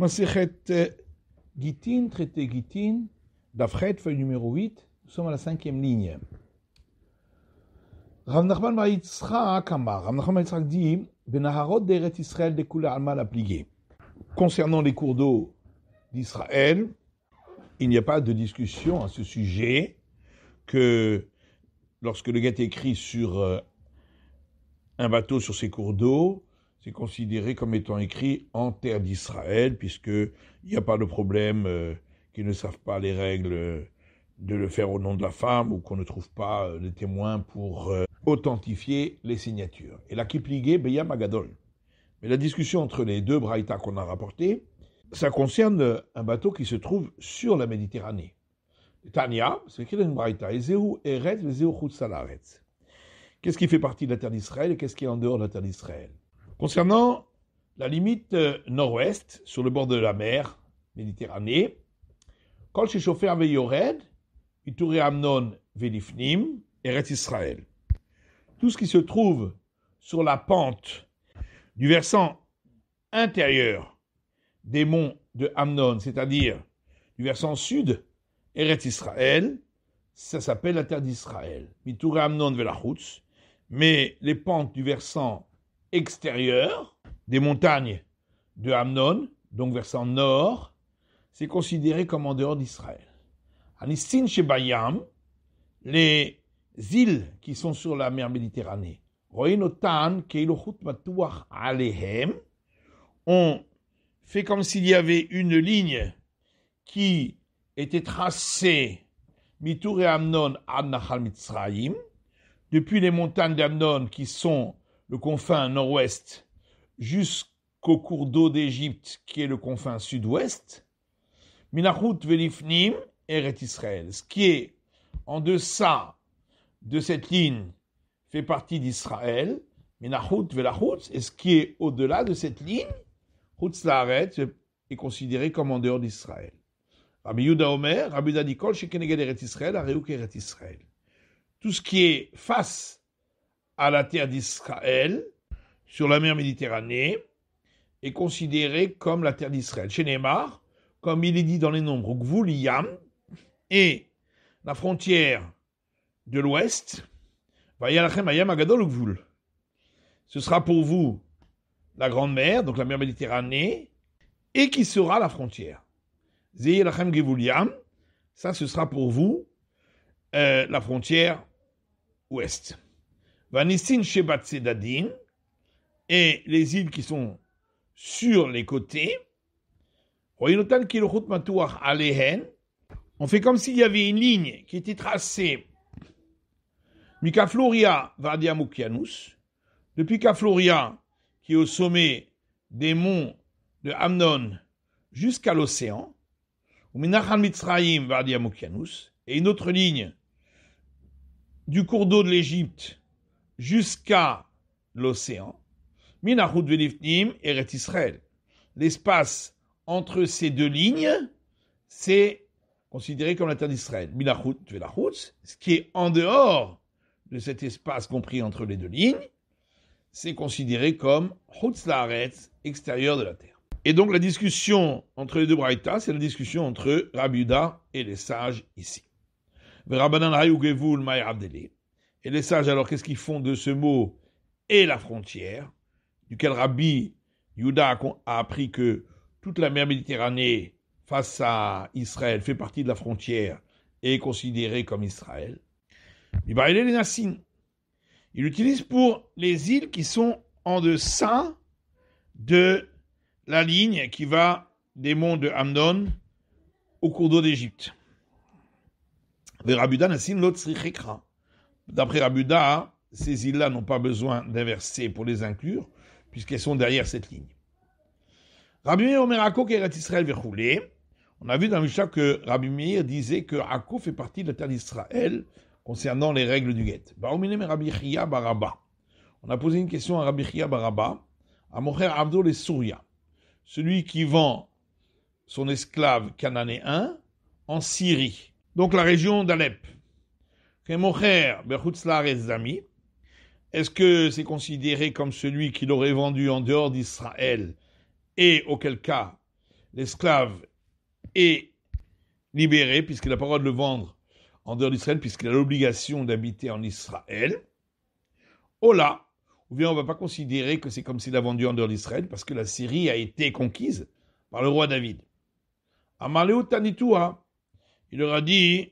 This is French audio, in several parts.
Maserhet euh, Gitin, traité Gitin, Dafret, feuille numéro 8, nous sommes à la cinquième ligne. Rav Nachman Bar ben Yitzchak Amar, Rav Nachman ben Yitzchak dit, Benaharot d'Eret Israël découle Alma l'appliqué. Concernant les cours d'eau d'Israël, il n'y a pas de discussion à ce sujet que lorsque le guet est écrit sur euh, un bateau sur ses cours d'eau, c'est considéré comme étant écrit en terre d'Israël, puisqu'il n'y a pas de problème euh, qu'ils ne savent pas les règles euh, de le faire au nom de la femme ou qu'on ne trouve pas euh, les témoins pour authentifier les signatures. Et la Kipligé, Beya Magadol. Mais la discussion entre les deux braïtas qu'on a rapportées, ça concerne un bateau qui se trouve sur la Méditerranée. Tania, c'est écrit dans une braïta, Qu'est-ce qui fait partie de la terre d'Israël et qu'est-ce qui est en dehors de la terre d'Israël Concernant la limite euh, nord-ouest, sur le bord de la mer Méditerranée, Kol yored, il Ituré Amnon Velifnim, eret Israël. Tout ce qui se trouve sur la pente du versant intérieur des monts de Amnon, c'est-à-dire du versant sud, eret Israël, ça s'appelle la terre d'Israël. Amnon Mais les pentes du versant extérieur des montagnes de Amnon, donc versant nord, c'est considéré comme en dehors d'Israël. Anisin Shebayam, les îles qui sont sur la mer Méditerranée, Roinotan, Keilochut Alehem, ont fait comme s'il y avait une ligne qui était tracée et Amnon Ad Nahal depuis les montagnes d'Amnon qui sont le confin nord-ouest, jusqu'au cours d'eau d'Égypte, qui est le confin sud-ouest, Minachut Velifnim, Eret Israël. Ce qui est en deçà de cette ligne fait partie d'Israël, Minachut Velachut, et ce qui est au-delà de cette ligne, Hutzlaret, est considéré comme en dehors d'Israël. Rabbi Yuda Omer, Rabbi Dadikol, Eret Israël, et Eret Israël. Tout ce qui est face à la terre d'Israël, sur la mer Méditerranée, est considérée comme la terre d'Israël. Chez Neymar, comme il est dit dans les nombres, Yam, et la frontière de l'ouest, ce sera pour vous la Grande Mer, donc la mer Méditerranée, et qui sera la frontière. Ça, ce sera pour vous euh, la frontière ouest et les îles qui sont sur les côtés, on fait comme s'il y avait une ligne qui était tracée Mika depuis Kafloria, qui est au sommet des monts de Amnon jusqu'à l'océan, et une autre ligne du cours d'eau de l'Égypte jusqu'à l'océan. Minahut et Eret Israël. L'espace entre ces deux lignes, c'est considéré comme la terre d'Israël. la ce qui est en dehors de cet espace compris entre les deux lignes, c'est considéré comme Hutzlaret, extérieur de la terre. Et donc la discussion entre les deux braïtas, c'est la discussion entre Rabbi et les sages ici. Et les sages, alors, qu'est-ce qu'ils font de ce mot et la frontière, duquel Rabbi Yuda a appris que toute la mer Méditerranée face à Israël fait partie de la frontière et est considérée comme Israël. Il Il l'utilise pour les îles qui sont en deçà de la ligne qui va des monts de Hamdon au cours d'eau d'Égypte. Nassim l'autre D'après Rabuda, ces îles-là n'ont pas besoin d'inverser pour les inclure, puisqu'elles sont derrière cette ligne. Rabbi Meir Omer Israël On a vu dans que Rabbi Meir disait que Akko fait partie de la terre d'Israël concernant les règles du guet. On a posé une question à Rabbi Chia Baraba, à mon Abdul et Souria. Celui qui vend son esclave cananéen en Syrie, donc la région d'Alep. Est-ce que c'est considéré comme celui qui l'aurait vendu en dehors d'Israël et auquel cas l'esclave est libéré puisqu'il a pas le droit de le vendre en dehors d'Israël puisqu'il a l'obligation d'habiter en Israël Hola, oh Ou bien on ne va pas considérer que c'est comme s'il a vendu en dehors d'Israël parce que la Syrie a été conquise par le roi David. Amaleu Tanitua, il leur a dit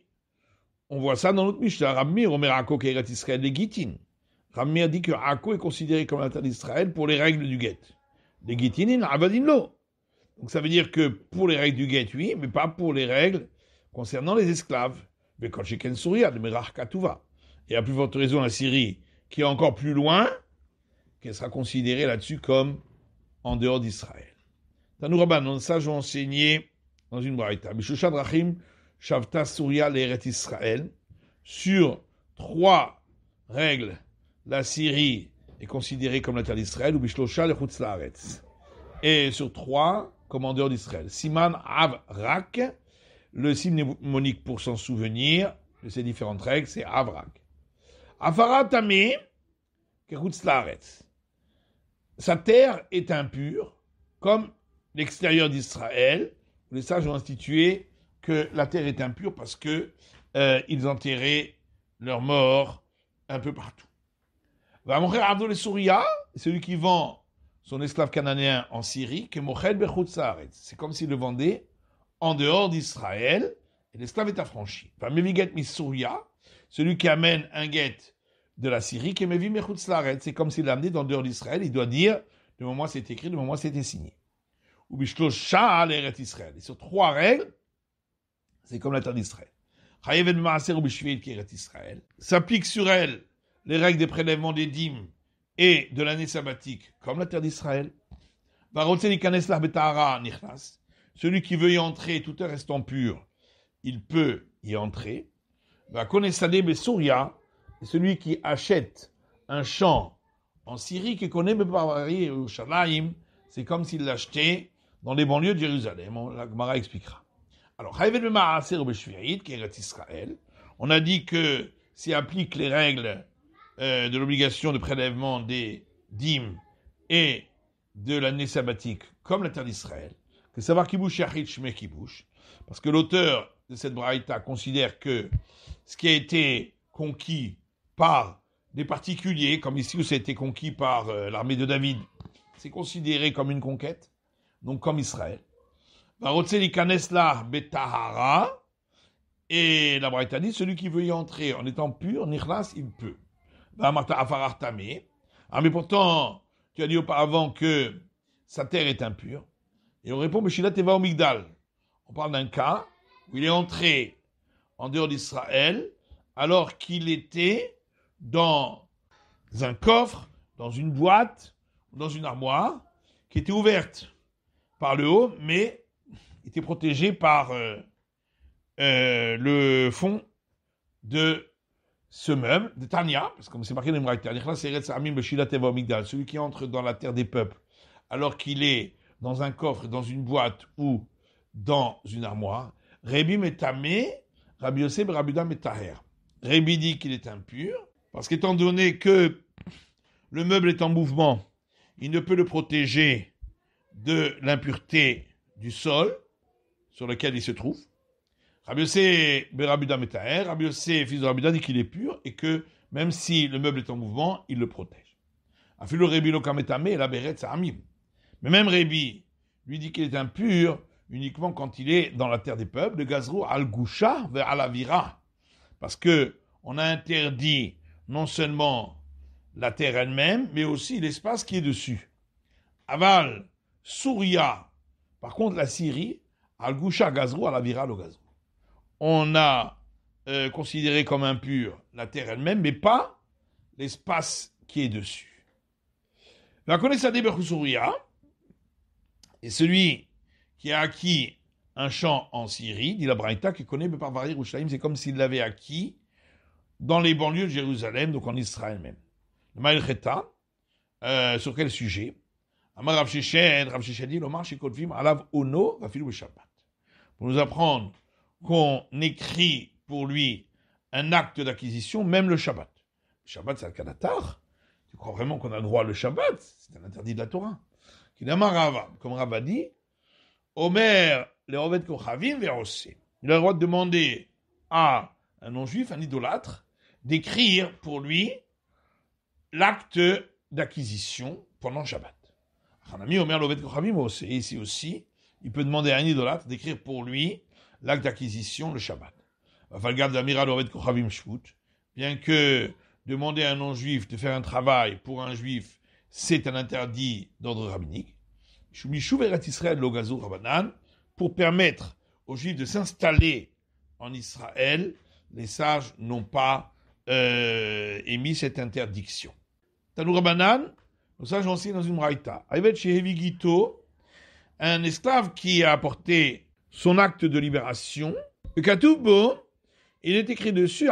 on voit ça dans notre Mishnah. Rammir, Omer Ako Keirat Israël les Ramir Rammir dit que Ako est considéré comme terre d'Israël pour les règles du guet. Les pas dit non. Donc ça veut dire que pour les règles du guet, oui, mais pas pour les règles concernant les esclaves. Mais quand Sheken Souria, de Merar va. Et à plus forte raison, la Syrie, qui est encore plus loin, qu'elle sera considérée là-dessus comme en dehors d'Israël. Rabban dans ça, je enseigné dans une braïta. Bishusha Drachim, Shavta surya l'Eret Israël, sur trois règles, la Syrie est considérée comme la terre d'Israël, ou Bishlosha le Et sur trois, commandeur d'Israël. Siman Avrak, le monique pour s'en souvenir de ces différentes règles, c'est Avrak. Afaratame, Sa terre est impure, comme l'extérieur d'Israël. Les sages ont institué que la terre est impure parce que euh, ils enterraient leurs morts un peu partout. Va Abdul Souria, celui qui vend son esclave cananéen en Syrie, que Mochel C'est comme s'il le vendait en dehors d'Israël, et l'esclave est affranchi. Va Meviget Souria, celui qui amène un guet de la Syrie, que Mevi C'est comme s'il l'amenait en dans dehors d'Israël. Il doit dire, le moment c'est écrit, le moment c'était signé. Ou bishlo Shah, Israël. Et sur trois règles, c'est comme la terre d'Israël. S'applique sur elle les règles des prélèvements des dîmes et de l'année sabbatique, comme la terre d'Israël. Celui qui veut y entrer tout en restant pur, il peut y entrer. Celui qui achète un champ en Syrie, qui connaît ou c'est comme s'il l'achetait dans les banlieues de Jérusalem. La Gemara expliquera. Alors, on a dit que s'y appliquent les règles euh, de l'obligation de prélèvement des dîmes et de l'année sabbatique comme la terre d'Israël, que savoir à yachit mais bouche parce que l'auteur de cette braïta considère que ce qui a été conquis par des particuliers, comme ici où ça a été conquis par euh, l'armée de David, c'est considéré comme une conquête, donc comme Israël. Bah, Et la Braïta dit, celui qui veut y entrer en étant pur, il peut. Bah, ah, mais pourtant, tu as dit auparavant que sa terre est impure. Et on répond, te va au Migdal. On parle d'un cas où il est entré en dehors d'Israël alors qu'il était dans un coffre, dans une boîte, dans une armoire qui était ouverte par le haut, mais était protégé par euh, euh, le fond de ce meuble, de Tania, parce que comme c'est marqué dans le celui qui entre dans la terre des peuples, alors qu'il est dans un coffre, dans une boîte ou dans une armoire, Rébi Metame, Rabbi dit qu'il est impur, parce qu'étant donné que le meuble est en mouvement, il ne peut le protéger de l'impureté du sol, sur lequel il se trouve. Rabbi Yossé ben Rabbi fils de Rabbi dit qu'il est pur et que même si le meuble est en mouvement, il le protège. Mais même Rebi lui dit qu'il est impur uniquement quand il est dans la terre des peuples, de Gazrou al-Goucha vers Alavira. Parce que on a interdit non seulement la terre elle-même, mais aussi l'espace qui est dessus. Aval, Souria, par contre la Syrie, Al-Gusha Gazrou, al au Gazrou. On a euh, considéré comme impur la terre elle-même, mais pas l'espace qui est dessus. La de Berkhoussouria et celui qui a acquis un champ en Syrie, dit la Braïta, qui connaît Beparvari Roushalaim, c'est comme s'il l'avait acquis dans les banlieues de Jérusalem, donc en Israël même. Le Maïl euh, sur quel sujet Rav dit, alav pour nous apprendre qu'on écrit pour lui un acte d'acquisition, même le Shabbat. Le Shabbat, c'est un Kanatar. Tu crois vraiment qu'on a droit le Shabbat C'est un interdit de la Torah. Comme Rava dit, Omer, le Rovet Kochavim, Verosé. Il a le droit de demander à un non-juif, un idolâtre, d'écrire pour lui l'acte d'acquisition pendant Shabbat. Hanami Omer Kochavim, ici aussi, il peut demander à un idolâtre d'écrire pour lui l'acte d'acquisition le Shabbat. Bien que demander à un non-juif de faire un travail pour un juif, c'est un interdit d'ordre rabbinique. Pour permettre aux juifs de s'installer en Israël, les sages n'ont pas euh, émis cette interdiction. Tanou Rabbanan, sages dans une un esclave qui a apporté son acte de libération, le katubo, il est écrit dessus,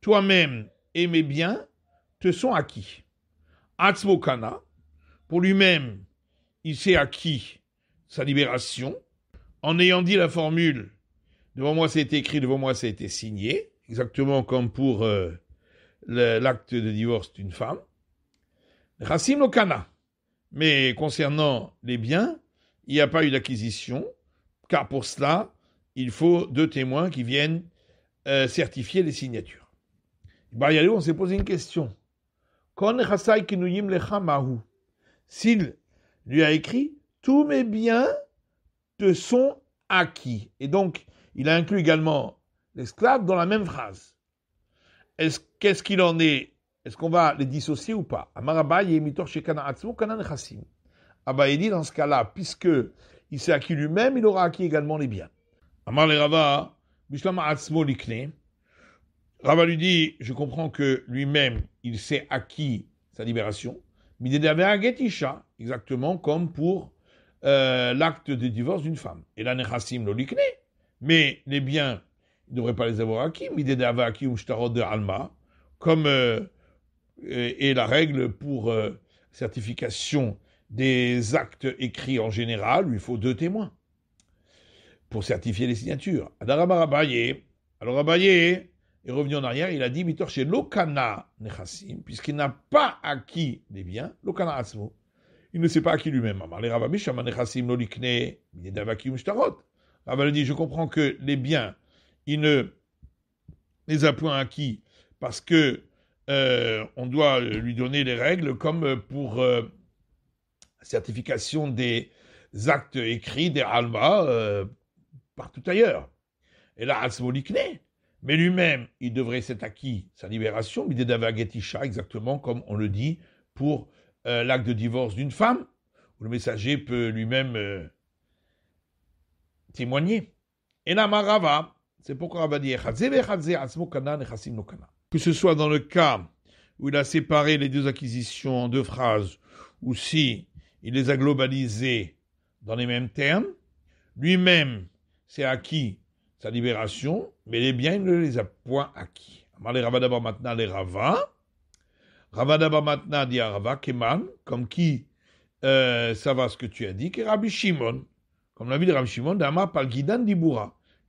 Toi-même et mes biens te sont acquis. pour lui-même, il s'est acquis sa libération, en ayant dit la formule, devant moi c'est écrit, devant moi ça a été signé, exactement comme pour euh, l'acte de divorce d'une femme. au Lokana. Mais concernant les biens, il n'y a pas eu d'acquisition, car pour cela, il faut deux témoins qui viennent euh, certifier les signatures. Bah, on s'est posé une question. S'il lui a écrit, tous mes biens te sont acquis. Et donc, il a inclus également l'esclave dans la même phrase. Qu'est-ce qu'il en est est-ce qu'on va les dissocier ou pas Amaraba est dit dans ce cas-là, puisque il s'est acquis lui-même, il aura acquis également les biens. Amar le Rava, Rava lui dit, je comprends que lui-même, il s'est acquis sa libération. exactement comme pour euh, l'acte de divorce d'une femme. Et là, nechassim lo Mais les biens, il ne devrait pas les avoir acquis. acquis de alma, comme euh, et, la règle pour euh, certification des actes écrits en général, il faut deux témoins pour certifier les signatures. alors est revenu en arrière, il a dit chez Lokana puisqu'il n'a pas acquis des biens, Lokana Il ne s'est pas acquis lui-même. dit Je comprends que les biens, il ne les a point acquis parce que euh, on doit euh, lui donner les règles comme euh, pour la certification des actes écrits des almas partout ailleurs. Et là, Asmolikne, mais lui-même, il devrait s'être acquis sa libération, Midedavagetisha, exactement comme on le dit pour l'acte de divorce d'une femme, où le messager peut lui-même témoigner. Et là, Marava, c'est pourquoi on va dire, que ce soit dans le cas où il a séparé les deux acquisitions en deux phrases, ou si il les a globalisées dans les mêmes termes, lui-même s'est acquis sa libération, mais les biens, il ne les a point acquis. les Rava d'abord maintenant les Rava. Rava d'abord dit à comme qui euh, ça va ce que tu as dit, que Rabbi Shimon, comme l'avis de Rabbi Shimon, d'Ama par Guidan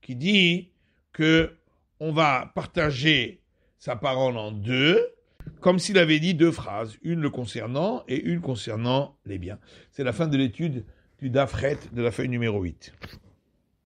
qui dit que on va partager sa parole en deux, comme s'il avait dit deux phrases, une le concernant et une concernant les biens. C'est la fin de l'étude du Dafret de la feuille numéro 8.